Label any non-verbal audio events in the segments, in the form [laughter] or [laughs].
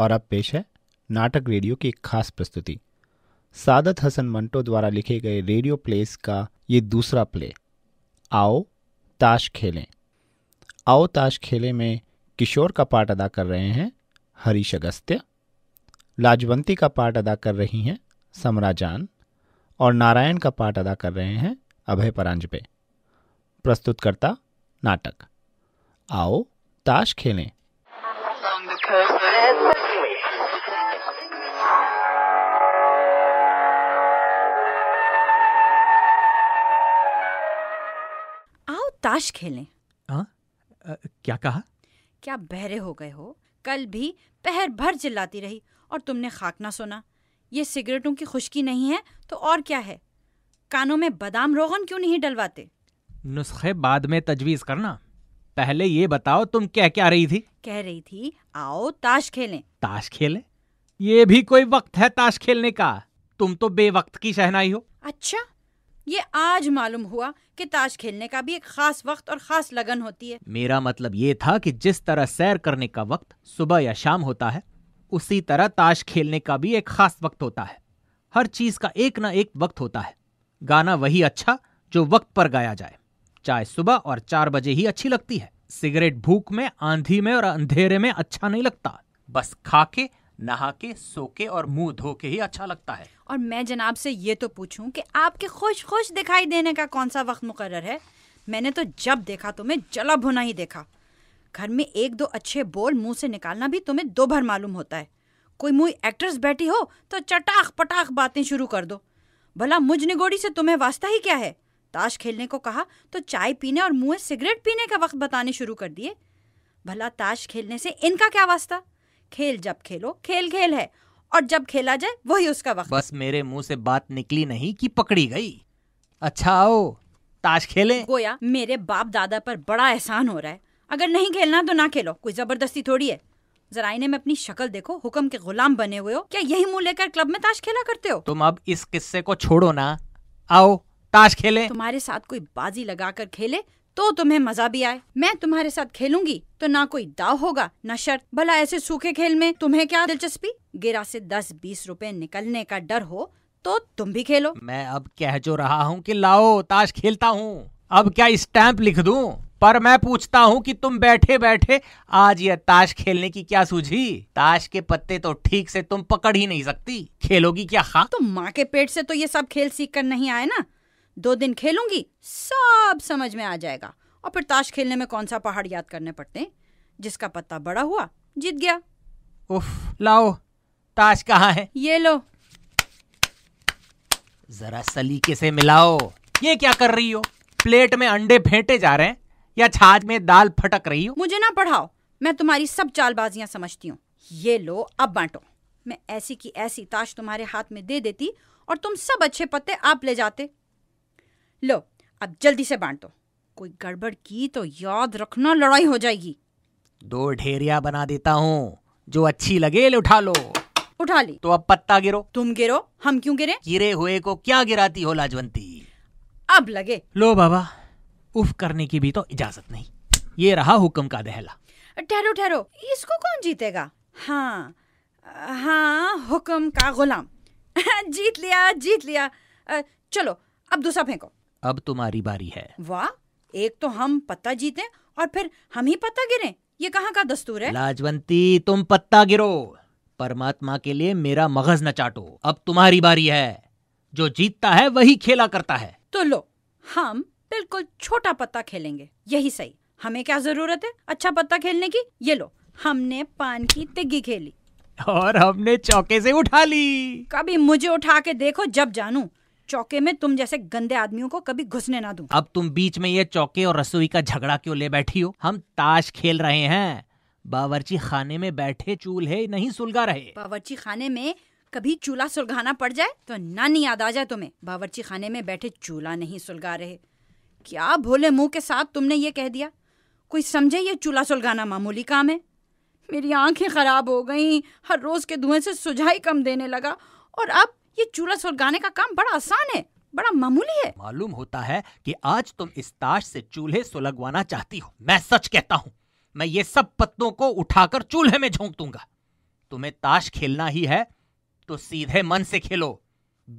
और अब पेश है नाटक रेडियो की एक खास प्रस्तुति सादत हसन मंटो द्वारा लिखे गए रेडियो प्लेस का ये दूसरा प्ले आओ ताश खेलें आओ ताश खेले में किशोर का पाठ अदा कर रहे हैं हरीश अगस्त्य लाजवंती का पाठ अदा कर रही हैं समराजान और नारायण का पाठ अदा कर रहे हैं अभय परांजपे प्रस्तुतकर्ता नाटक आओ ताश खेलें ताश खेलें आ? आ, क्या कहा क्या बहरे हो गए हो कल भी पहर भर चिल्लाती रही और तुमने खाक ना सुना ये सिगरेटों की खुशकी नहीं है तो और क्या है कानों में बादाम रोगन क्यों नहीं डलवाते नुस्खे बाद में तजवीज़ करना पहले ये बताओ तुम क्या क्या रही थी कह रही थी आओ ताश खेलें ताश खेलें ये भी कोई वक्त है ताश खेलने का तुम तो बेवक्त की शहनाई हो अच्छा ये आज मालूम हुआ कि ताश खेलने का भी एक खास वक्त और खास लगन होती है मेरा मतलब ये था कि जिस तरह सैर करने का वक्त सुबह या शाम होता है उसी तरह ताश खेलने का भी एक खास वक्त होता है हर चीज का एक ना एक वक्त होता है गाना वही अच्छा जो वक्त पर गाया जाए चाहे सुबह और चार बजे ही अच्छी लगती है सिगरेट भूख में आंधी में और अंधेरे में अच्छा नहीं लगता बस खाके नहा के सो के और मुंह धो के ही अच्छा लगता है और मैं जनाब से ये तो पूछूं कि आपके खुश खुश दिखाई देने का कौन सा वक्त मुकर्र है मैंने तो जब देखा तुम्हें तो जलब होना ही देखा घर में एक दो अच्छे बोल मुंह से निकालना भी तुम्हें दो भर मालूम होता है कोई मुई एक्ट्रेस बैठी हो तो चटाख पटाख बातें शुरू कर दो भला मुझ निगोड़ी से तुम्हें वास्ता ही क्या है ताश खेलने को कहा तो चाय पीने और मुँह सिगरेट पीने का वक्त बताने शुरू कर दिए भला ताश खेलने से इनका क्या वास्ता खेल जब खेलो खेल खेल है और जब खेला जाए वही उसका वक्त बस मेरे मुंह से बात निकली नहीं कि पकड़ी गई अच्छा आओ ताश खेले गोया मेरे बाप दादा पर बड़ा एहसान हो रहा है अगर नहीं खेलना तो ना खेलो कोई जबरदस्ती थोड़ी है जरा इन्हें में अपनी शक्ल देखो हुक्म के गुलाम बने हुए हो क्या यही मुंह लेकर क्लब में ताश खेला करते हो तुम अब इस किस्से को छोड़ो ना आओ ताश खेले तुम्हारे साथ कोई बाजी लगा कर खेले तो तुम्हें मजा भी आए मैं तुम्हारे साथ खेलूंगी तो ना कोई दाव होगा ना शर्त भला ऐसे सूखे खेल में तुम्हें क्या दिलचस्पी गिरा से दस बीस रुपए निकलने का डर हो तो तुम भी खेलो मैं अब कह जो रहा हूँ कि लाओ ताश खेलता हूँ अब क्या स्टैंप लिख दूं पर मैं पूछता हूँ कि तुम बैठे बैठे आज यह ताश खेलने की क्या सूझी ताश के पत्ते तो ठीक से तुम पकड़ ही नहीं सकती खेलोगी क्या खा तो माँ के पेट से तो ये सब खेल सीख कर नहीं आए ना दो दिन खेलूंगी सब समझ में आ जाएगा और फिर ताश खेलने में कौन सा पहाड़ याद करने पड़ते हैं जिसका पत्ता बड़ा हुआ जीत गया उफ लाओ ताश कहाँ है ये लो जरा सलीके से मिलाओ ये क्या कर रही हो प्लेट में अंडे फेंटे जा रहे हैं या छाछ में दाल फटक रही हो मुझे ना पढ़ाओ मैं तुम्हारी सब चालबाजियां समझती हूँ ये लो अब बांटो मैं ऐसी की ऐसी ताश तुम्हारे हाथ में दे देती और तुम सब अच्छे पत्ते आप ले जाते लो अब जल्दी से बांट दो कोई गड़बड़ की तो याद रखना लड़ाई हो जाएगी दो ढेरिया बना देता हूँ जो अच्छी लगे ले उठा लो उठा ली तो अब पत्ता गिरो तुम गिरो हम क्यों गिरे गिरे हुए को क्या गिराती हो लाजवंती अब लगे लो बाबा उफ करने की भी तो इजाजत नहीं ये रहा हुक्म का दहला ठहरो ठहरो इसको कौन जीतेगा हाँ हाँ हुक्म का गुलाम [laughs] जीत लिया जीत लिया चलो अब दूसरा फेंको अब तुम्हारी बारी है वाह एक तो हम पत्ता जीते और फिर हम ही पत्ता गिरे ये कहाँ का दस्तूर है लाजवंती तुम पत्ता गिरो परमात्मा के लिए मेरा मगज न चाटो अब तुम्हारी बारी है जो जीतता है वही खेला करता है तो लो हम बिल्कुल छोटा पत्ता खेलेंगे यही सही हमें क्या जरूरत है अच्छा पत्ता खेलने की ये लो हमने पान की तिग्गी खेली और हमने चौके से उठा ली कभी मुझे उठा के देखो जब जानू चौके में तुम जैसे गंदे आदमियों को कभी घुसने ना दूं। अब तुम बीच में ये चौके और रसोई का झगड़ा क्यों ले बैठी हो हम ताश खेल रहे हैं बावर्ची खाने में बैठे चूल्हे नहीं सुलगा रहे बावर्ची खाने में कभी चूल्हा सुलगाना पड़ जाए तो नानी याद आ जाए तुम्हें बावर्ची खाने में बैठे चूल्हा नहीं सुलगा रहे क्या भोले मुंह के साथ तुमने ये कह दिया कोई समझे ये चूल्हा सुलगाना मामूली काम है मेरी आंखें खराब हो गईं हर रोज के धुएं से सुझाई कम देने लगा और अब ये चूल्हा सुलगाने का काम बड़ा आसान है बड़ा मामूली है मालूम होता है कि आज तुम इस ताश से चूल्हे सुलगवाना चाहती हो मैं सच कहता हूँ मैं ये सब पत्तों को उठाकर चूल्हे में झोंक दूंगा तुम्हें ताश खेलना ही है तो सीधे मन से खेलो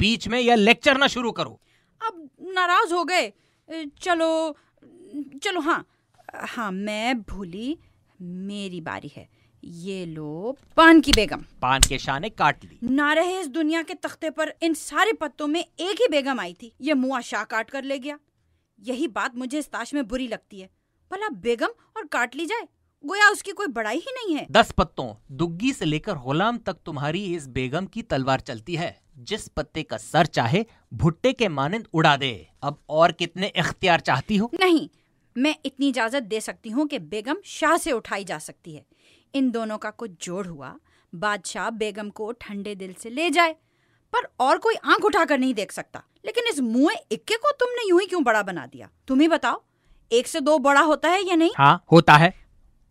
बीच में यह लेक्चर ना शुरू करो अब नाराज हो गए चलो चलो हाँ हाँ मैं भूली मेरी बारी है ये लो पान की बेगम पान के शाह ने काट ली ना रहे इस दुनिया के तख्ते पर इन सारे पत्तों में एक ही बेगम आई थी ये मुआ शाह काट कर ले गया यही बात मुझे इस ताश में बुरी लगती है भला बेगम और काट ली जाए गोया उसकी कोई बड़ाई ही नहीं है दस पत्तों दुग्गी से लेकर गुलाम तक तुम्हारी इस बेगम की तलवार चलती है जिस पत्ते का सर चाहे भुट्टे के मानंद उड़ा दे अब और कितने इख्तियार चाहती हो नहीं मैं इतनी इजाजत दे सकती हूँ कि बेगम शाह से उठाई जा सकती है इन दोनों का कुछ जोड़ हुआ बादशाह बेगम को ठंडे दिल से ले जाए पर और कोई आंख उठाकर नहीं देख सकता लेकिन इस मुए इक्के को तुमने यूं ही क्यों बड़ा बना दिया तुम ही बताओ एक से दो बड़ा होता है या नहीं हाँ होता है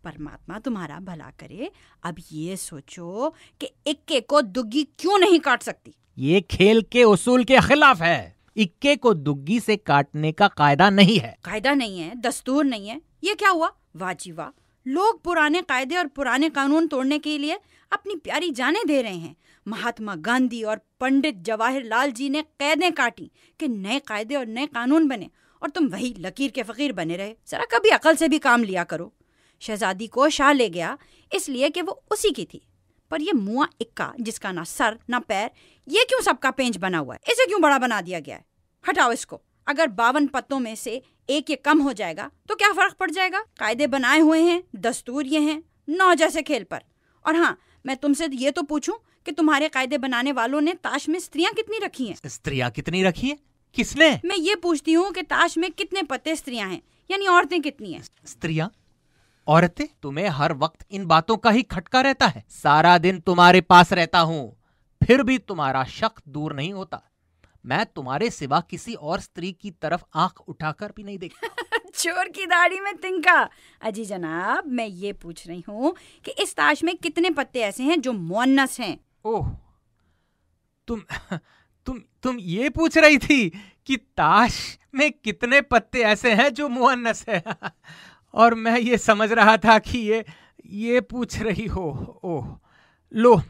परमात्मा तुम्हारा भला करे अब ये सोचो कि इक्के को दुग्गी क्यों नहीं काट सकती ये खेल के उसूल के खिलाफ है इक्के को दुग्गी से काटने का कायदा नहीं है कायदा नहीं है दस्तूर नहीं है ये क्या हुआ वाजीवा लोग पुराने कायदे और पुराने कानून तोड़ने के लिए अपनी प्यारी जाने दे रहे हैं महात्मा गांधी और पंडित जवाहरलाल जी ने कैदें काटी कि नए कायदे और नए कानून बने और तुम वही लकीर के फकीर बने रहे जरा कभी अकल से भी काम लिया करो शहजादी को शाह ले गया इसलिए कि वो उसी की थी पर यह मुआ इक्का जिसका ना सर ना पैर ये क्यों सबका पेंच बना हुआ है इसे क्यों बड़ा बना दिया गया है हटाओ इसको अगर बावन पत्तों में से एक ये कम हो जाएगा तो क्या फ़र्क पड़ जाएगा कायदे बनाए हुए हैं दस्तूर ये हैं नौ जैसे खेल पर और हाँ मैं तुमसे ये तो पूछूं कि तुम्हारे कायदे बनाने वालों ने ताश में स्त्रियां कितनी रखी हैं स्त्रियां कितनी रखी है किसने मैं ये पूछती हूँ कि ताश में कितने पत्ते स्त्रियां हैं यानी औरतें कितनी हैं स्त्रियां औरतें तुम्हें हर वक्त इन बातों का ही खटका रहता है सारा दिन तुम्हारे पास रहता हूँ फिर भी तुम्हारा शक दूर नहीं होता मैं तुम्हारे सिवा किसी और स्त्री की तरफ आंख उठाकर भी नहीं देखा [laughs] चोर की दाढ़ी में तिंका अजी जनाब मैं ये पूछ रही हूँ कि इस ताश में कितने पत्ते ऐसे हैं जो मोनस हैं ओह तुम तुम तुम ये पूछ रही थी कि ताश में कितने पत्ते ऐसे हैं जो मुअन्नस है [laughs] और मैं ये समझ रहा था कि ये ये पूछ रही हो ओह लो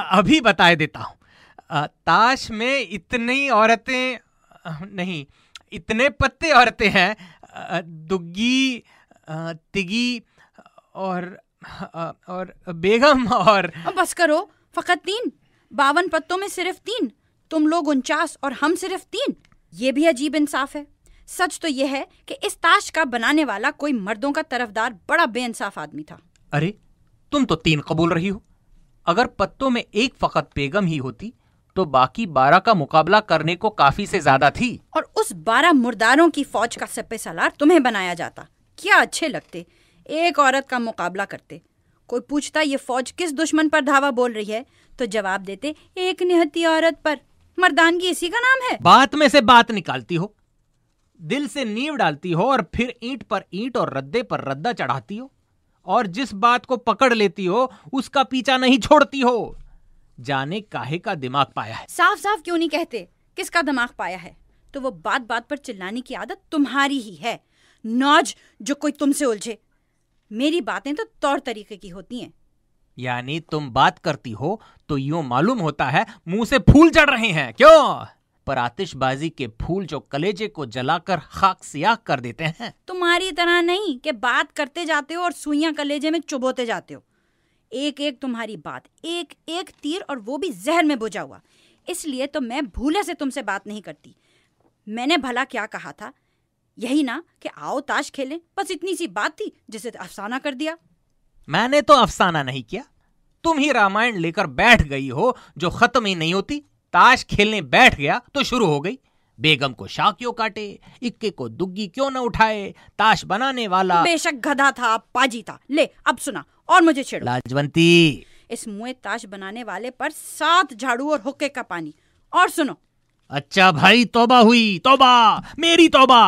अभी बताए देता हूँ ताश में इतनी औरतें नहीं इतने पत्ते औरतें हैं दुग्गी तिगी और और बेगम और बस करो फकत तीन बावन पत्तों में सिर्फ तीन तुम लोग उनचास और हम सिर्फ तीन ये भी अजीब इंसाफ है सच तो यह है कि इस ताश का बनाने वाला कोई मर्दों का तरफदार बड़ा बेइंसाफ आदमी था अरे तुम तो तीन कबूल रही हो अगर पत्तों में एक फकत बेगम ही होती तो बाकी बारह का मुकाबला करने को काफी से ज्यादा थी और उस बारह मुर्दारों की फौज का सप्पे सलार तुम्हें बनाया जाता क्या अच्छे लगते एक औरत का मुकाबला करते कोई पूछता ये फौज किस दुश्मन पर धावा बोल रही है तो जवाब देते एक निहत्ती औरत पर मर्दान की इसी का नाम है बात में से बात निकालती हो दिल से नींव डालती हो और फिर ईंट पर ईंट और रद्दे पर रद्दा चढ़ाती हो और जिस बात को पकड़ लेती हो उसका पीछा नहीं छोड़ती हो जाने काहे का दिमाग पाया है साफ साफ क्यों नहीं कहते किसका दिमाग पाया है तो वो बात बात पर चिल्लाने की आदत तुम्हारी ही है नौज जो कोई तुमसे उलझे मेरी बातें तो तौर तरीके की होती हैं यानी तुम बात करती हो तो यूं मालूम होता है मुंह से फूल चढ़ रहे हैं क्यों पर आतिशबाजी के फूल जो कलेजे को जलाकर खाक सियाह कर देते हैं तुम्हारी तरह नहीं कि बात करते जाते हो और सुइयां कलेजे में चुबोते जाते हो एक एक तुम्हारी बात एक एक तीर और वो भी जहर में बुझा हुआ इसलिए तो मैं भूले से तुमसे बात नहीं करती मैंने भला क्या कहा था यही ना कि आओ ताश खेलें बस इतनी सी बात थी जिसे अफसाना कर दिया मैंने तो अफसाना नहीं किया तुम ही रामायण लेकर बैठ गई हो जो खत्म ही नहीं होती ताश खेलने बैठ गया तो शुरू हो गई बेगम को शाह क्यों काटे इक्के को दुग्गी क्यों न उठाए ताश बनाने वाला बेशक गधा था पाजी था ले अब सुना और मुझे छेड़ो लाजवंती इस मुए ताश बनाने वाले पर सात झाड़ू और हुक्के का पानी और सुनो अच्छा भाई तोबा हुई तोबा मेरी तोबा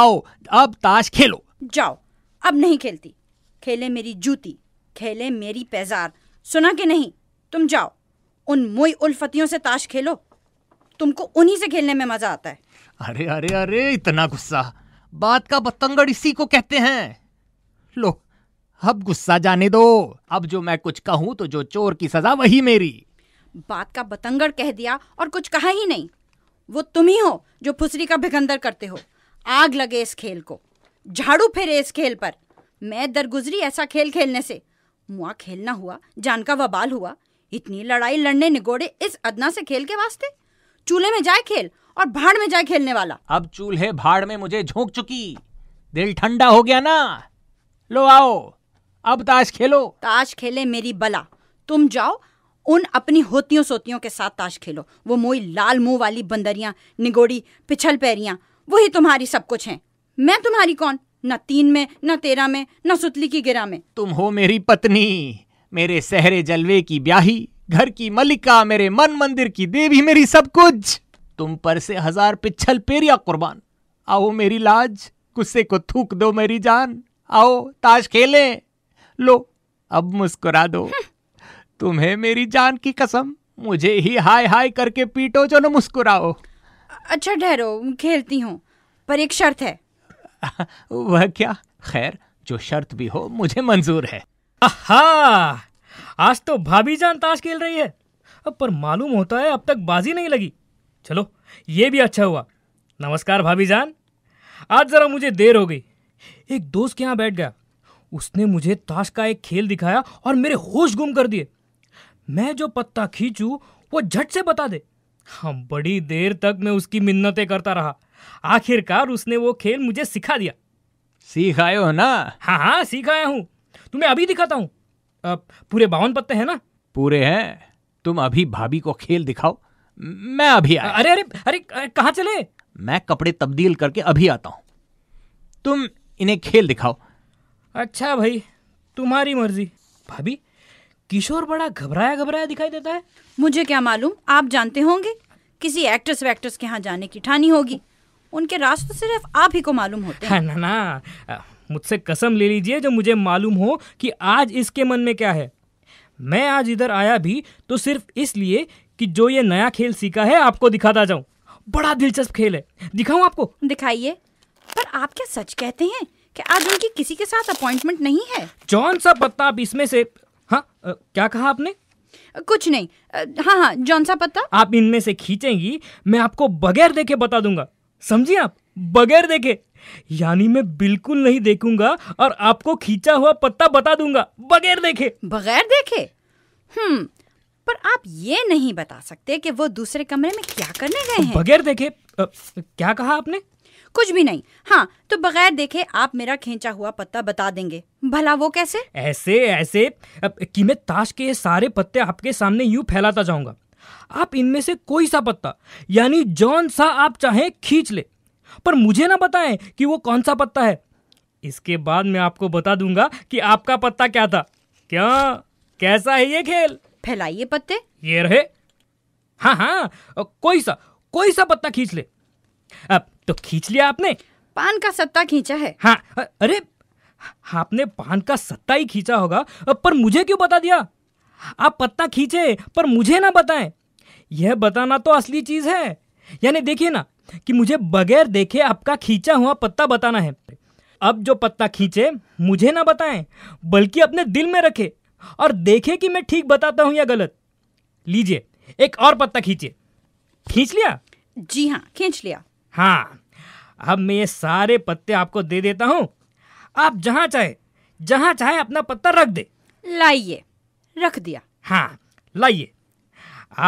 आओ अब ताश खेलो जाओ अब नहीं खेलती खेले मेरी जूती खेले मेरी पैजार सुना कि नहीं तुम जाओ उन मुई उल्फतियों से ताश खेलो तुमको उन्हीं से खेलने में मजा आता है अरे अरे अरे इतना गुस्सा बात का बतंगड़ इसी को कहते हैं लो अब गुस्सा जाने दो अब जो मैं कुछ कहूँ तो जो चोर की सजा वही मेरी बात का बतंगड़ कह दिया और कुछ कहा ही नहीं वो तुम ही हो जो फुसरी का भिखंदर करते हो आग लगे इस खेल को झाड़ू फेरे इस खेल पर मैं दरगुजरी ऐसा खेल खेलने से मुआ खेलना हुआ जान का वबाल हुआ इतनी लड़ाई लड़ने निगोड़े इस अदना से खेल के वास्ते चूल्हे में जाए खेल और भाड़ में जाए खेलने वाला अब चूल्हे भाड़ में मुझे झोंक चुकी दिल ठंडा हो गया ना लो आओ अब ताश खेलो ताश खेले मेरी बला तुम जाओ उन अपनी होतियों सोतियों के साथ ताश खेलो वो मोई लाल मुंह वाली बंदरिया निगोड़ी पिछल पैरियाँ वही तुम्हारी सब कुछ हैं मैं तुम्हारी कौन न तीन में न तेरा में न सुतली की गिरा में तुम हो मेरी पत्नी मेरे सहरे जलवे की ब्याही घर की मलिका मेरे मन मंदिर की देवी मेरी सब कुछ तुम पर से हजार पिछल पेरिया कुर्बान आओ मेरी लाज गुस्से को थूक दो मेरी जान आओ ताश खेलें लो अब मुस्कुरा दो [laughs] तुम्हें मेरी जान की कसम मुझे ही हाय हाय करके पीटो चलो मुस्कुराओ अच्छा ठहरो खेलती हूँ पर एक शर्त है [laughs] वह क्या खैर जो शर्त भी हो मुझे मंजूर है आहा, आज तो भाभी जान ताश खेल रही है अब पर मालूम होता है अब तक बाजी नहीं लगी चलो ये भी अच्छा हुआ नमस्कार भाभी जान आज जरा मुझे देर हो गई एक दोस्त के यहाँ बैठ गया उसने मुझे ताश का एक खेल दिखाया और मेरे होश गुम कर दिए मैं जो पत्ता खींचू वो झट से बता दे हम बड़ी देर तक मैं उसकी मिन्नतें करता रहा आखिरकार उसने वो खेल मुझे सिखा दिया सिखाए हो ना हाँ हाँ सिखाया हूँ तुम्हें अभी दिखाता हूँ पूरे बावन पत्ते हैं ना पूरे हैं तुम अभी भाभी को खेल दिखाओ मैं अभी आया अरे अरे अरे, अरे कहाँ चले मैं कपड़े तब्दील करके अभी आता हूँ तुम इन्हें खेल दिखाओ अच्छा भाई तुम्हारी मर्जी भाभी किशोर बड़ा घबराया घबराया दिखाई देता है मुझे क्या मालूम आप जानते होंगे किसी एक्ट्रेस वैक्ट्रेस के यहाँ जाने की ठानी होगी उनके रास्ते सिर्फ आप ही को मालूम होते हैं हाँ, ना ना मुझसे कसम ले लीजिए जो मुझे मालूम हो कि आज इसके मन में क्या है मैं आज इधर आया भी तो सिर्फ इसलिए कि जो ये नया खेल सीखा है आपको दिखाता जाऊं बड़ा दिलचस्प खेल है दिखाऊं आपको दिखाइए पर आप क्या सच कहते हैं क्या आज उनकी किसी के साथ अपॉइंटमेंट नहीं है जॉन सा पत्ता आप इसमें से हाँ क्या कहा आपने कुछ नहीं हाँ हाँ जॉन सा पत्ता आप इनमें से खींचेंगी मैं आपको बगैर देखे बता दूंगा समझिए आप बगैर देखे यानी मैं बिल्कुल नहीं देखूंगा और आपको खींचा हुआ पत्ता बता दूंगा बगैर देखे बगैर देखे हम्म पर आप ये नहीं बता सकते कि वो दूसरे कमरे में क्या करने गए हैं बगैर देखे आ, क्या कहा आपने कुछ भी नहीं हाँ तो बगैर देखे आप मेरा खींचा हुआ पत्ता बता देंगे भला वो कैसे ऐसे ऐसे कि मैं ताश के सारे पत्ते आपके सामने यूं फैलाता जाऊंगा आप इनमें से कोई सा पत्ता यानी जौन सा आप चाहें खींच ले पर मुझे ना बताएं कि वो कौन सा पत्ता है इसके बाद मैं आपको बता दूंगा कि आपका पत्ता क्या था क्या कैसा है ये खेल फैलाइए पत्ते ये रहे हाँ हाँ कोई सा कोई सा पत्ता खींच ले अब तो खींच लिया आपने पान का सत्ता खींचा है हाँ अरे आपने पान का सत्ता ही खींचा होगा पर मुझे क्यों बता दिया आप पत्ता खींचे पर मुझे ना बताएं यह बताना तो असली चीज है यानी देखिए ना कि मुझे बगैर देखे आपका खींचा हुआ पत्ता बताना है अब जो पत्ता खींचे मुझे ना बताएं बल्कि अपने दिल में रखे और देखे कि मैं ठीक बताता हूं या गलत लीजिए एक और पत्ता खींचे खींच लिया जी हाँ खींच लिया हाँ अब मैं ये सारे पत्ते आपको दे देता हूँ आप जहाँ चाहे जहाँ चाहे अपना पत्ता रख दे लाइए रख दिया हाँ लाइए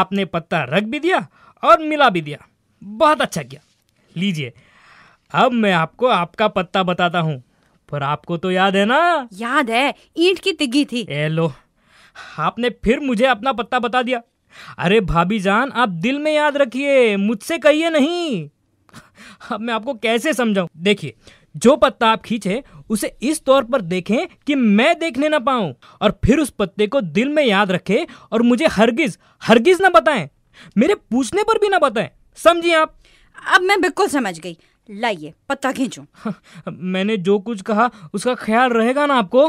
आपने पत्ता रख भी दिया और मिला भी दिया बहुत अच्छा किया लीजिए अब मैं आपको आपका पत्ता बताता हूँ पर आपको तो याद है ना याद है ईंट की तिगी थी ए लो आपने फिर मुझे अपना पत्ता बता दिया अरे भाभी जान आप दिल में याद रखिए मुझसे कहिए नहीं अब [laughs] मैं आपको कैसे समझाऊं देखिए जो पत्ता आप खींचे उसे इस तौर पर देखें कि मैं देखने ना पाऊं और फिर उस पत्ते को दिल में याद रखें और मुझे हरगिज हरगिज ना बताएं मेरे पूछने पर भी ना बताएं समझिए आप अब मैं बिल्कुल समझ गई लाइए पत्ता खींचो [laughs] मैंने जो कुछ कहा उसका ख्याल रहेगा ना आपको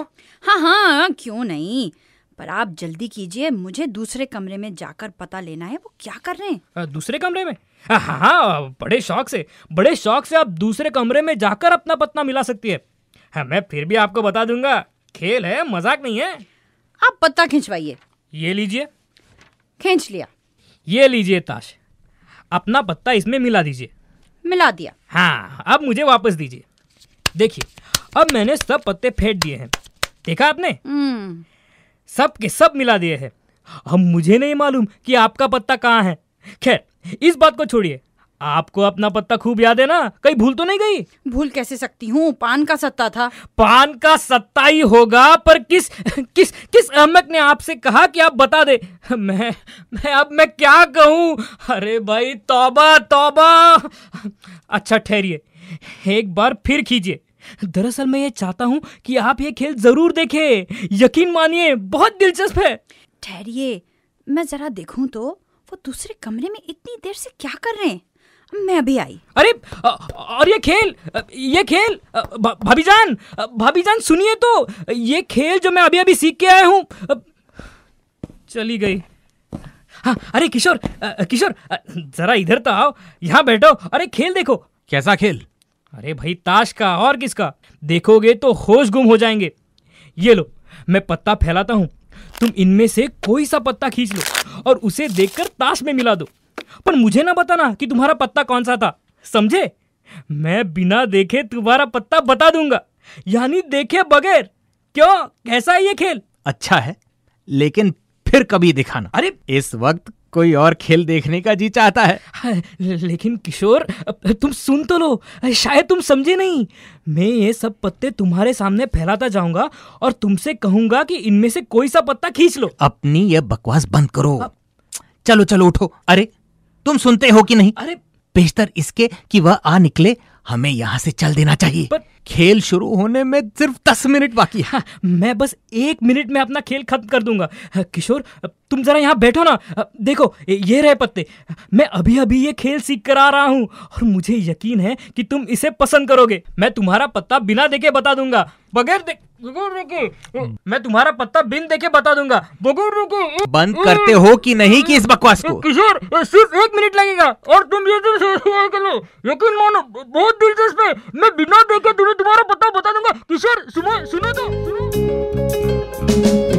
हाँ हाँ क्यों नहीं पर आप जल्दी कीजिए मुझे दूसरे कमरे में जाकर पता लेना है वो क्या कर रहे हैं दूसरे कमरे में हाँ, हाँ, हाँ बड़े शौक से बड़े शौक से आप दूसरे कमरे में जाकर अपना पत्ना मिला सकती है हाँ, मैं फिर भी आपको बता दूंगा खेल है मजाक नहीं है आप पत्ता खिंचवाइए ये लीजिए खींच लिया ये लीजिए ताश अपना पत्ता इसमें मिला दीजिए मिला दिया हाँ अब मुझे वापस दीजिए देखिए अब मैंने सब पत्ते फेंट दिए हैं देखा आपने हम्म। सब के सब मिला दिए हैं हम मुझे नहीं मालूम कि आपका पत्ता कहाँ है खैर इस बात को छोड़िए आपको अपना पत्ता खूब याद है ना कहीं भूल तो नहीं गई भूल कैसे सकती हूँ पान का सत्ता था पान का सत्ता ही होगा पर किस किस किस अहमक ने आपसे कहा कि आप बता दे मैं मैं अब मैं क्या कहूँ अरे भाई तौबा तौबा अच्छा ठहरिए एक बार फिर खींचिए दरअसल मैं ये चाहता हूँ कि आप ये खेल जरूर देखें यकीन मानिए बहुत दिलचस्प है ठहरिए मैं जरा देखूं तो वो दूसरे कमरे में इतनी देर से क्या कर रहे हैं मैं अभी आई अरे और ये खेल ये खेल भाभी जान भाभी जान सुनिए तो ये खेल जो मैं अभी अभी सीख के आया हूँ चली गई हाँ अरे किशोर किशोर जरा इधर तो आओ यहाँ बैठो अरे खेल देखो कैसा खेल अरे भाई ताश का और किसका देखोगे तो होश गुम हो जाएंगे ये लो मैं पत्ता फैलाता हूँ तुम इनमें से कोई सा पत्ता खींच लो और उसे देखकर ताश में मिला दो पर मुझे ना बताना कि तुम्हारा पत्ता कौन सा था समझे मैं बिना देखे तुम्हारा पत्ता बता दूंगा यानी देखे बगैर क्यों कैसा है ये खेल अच्छा है लेकिन फिर कभी दिखाना अरे इस वक्त कोई और खेल देखने का जी चाहता है हाँ, लेकिन किशोर तुम सुन तो लो शायद तुम समझे नहीं मैं ये सब पत्ते तुम्हारे सामने फैलाता जाऊंगा और तुमसे कहूंगा कि इनमें से कोई सा पत्ता खींच लो अपनी ये बकवास बंद करो चलो चलो उठो अरे तुम सुनते हो कि नहीं अरे बेहतर इसके कि वह आ निकले हमें यहाँ से चल देना चाहिए पर... खेल शुरू होने में सिर्फ दस मिनट बाकी है हाँ, मैं बस एक मिनट में अपना खेल खत्म कर दूंगा हाँ, किशोर तुम जरा यहाँ बैठो ना हाँ, देखो ये रहे पत्ते मैं अभी अभी ये खेल सीख कर आ रहा हूँ और मुझे यकीन है कि तुम इसे पसंद करोगे मैं तुम्हारा पत्ता बिना देखे बता दूंगा बगैर देख मैं तुम्हारा पत्ता बिन देखे बता दूंगा बंद करते हो कि नहीं कि इस बकवास को किशोर सिर्फ एक मिनट लगेगा और तुम ये तो करो यकीन मानो बहुत दिलचस्प है मैं बिना देखे तुम्हें तुम्हारा पत्ता बता दूंगा किशोर सुनो सुनो तो सुनो